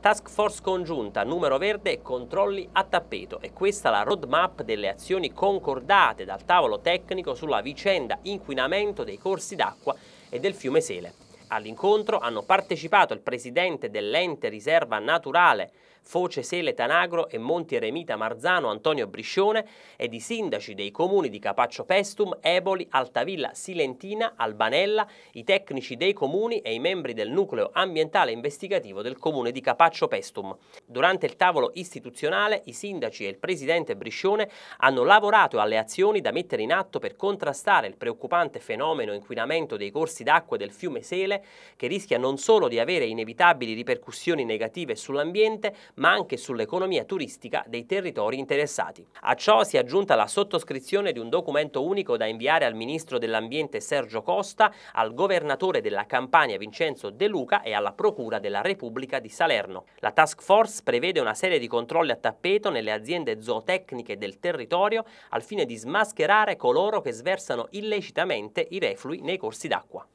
Task Force congiunta, numero verde e controlli a tappeto. E questa la roadmap delle azioni concordate dal tavolo tecnico sulla vicenda inquinamento dei corsi d'acqua e del fiume Sele. All'incontro hanno partecipato il presidente dell'ente riserva naturale Foce Sele Tanagro e Monti Eremita Marzano Antonio Briscione ed i sindaci dei comuni di Capaccio Pestum, Eboli, Altavilla, Silentina, Albanella, i tecnici dei comuni e i membri del nucleo ambientale investigativo del comune di Capaccio Pestum. Durante il tavolo istituzionale i sindaci e il presidente Briscione hanno lavorato alle azioni da mettere in atto per contrastare il preoccupante fenomeno inquinamento dei corsi d'acqua del fiume Sele che rischia non solo di avere inevitabili ripercussioni negative sull'ambiente, ma anche sull'economia turistica dei territori interessati. A ciò si è aggiunta la sottoscrizione di un documento unico da inviare al Ministro dell'Ambiente Sergio Costa, al Governatore della Campania Vincenzo De Luca e alla Procura della Repubblica di Salerno. La task force prevede una serie di controlli a tappeto nelle aziende zootecniche del territorio al fine di smascherare coloro che sversano illecitamente i reflui nei corsi d'acqua.